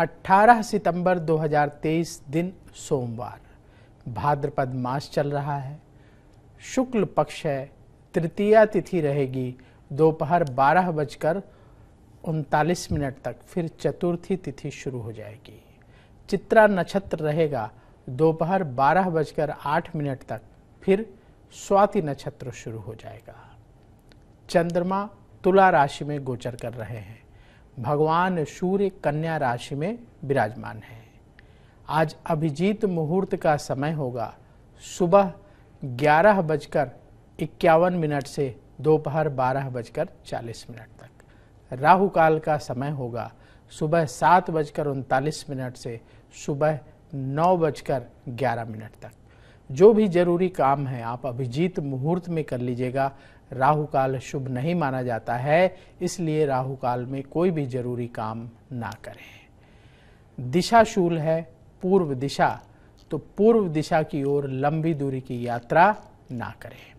18 सितंबर 2023 दिन सोमवार भाद्रपद मास चल रहा है शुक्ल पक्ष है तृतीया तिथि रहेगी दोपहर बारह बजकर उनतालीस मिनट तक फिर चतुर्थी तिथि शुरू हो जाएगी चित्रा नक्षत्र रहेगा दोपहर बारह बजकर आठ मिनट तक फिर स्वाति नक्षत्र शुरू हो जाएगा चंद्रमा तुला राशि में गोचर कर रहे हैं भगवान सूर्य कन्या राशि में विराजमान है आज अभिजीत मुहूर्त का समय होगा सुबह ग्यारह बजकर इक्यावन मिनट से दोपहर बारह बजकर चालीस मिनट तक राहु काल का समय होगा सुबह सात बजकर उनतालीस मिनट से सुबह नौ बजकर ग्यारह मिनट तक जो भी जरूरी काम है आप अभिजीत मुहूर्त में कर लीजिएगा राहु काल शुभ नहीं माना जाता है इसलिए राहु काल में कोई भी जरूरी काम ना करें दिशा शूल है पूर्व दिशा तो पूर्व दिशा की ओर लंबी दूरी की यात्रा ना करें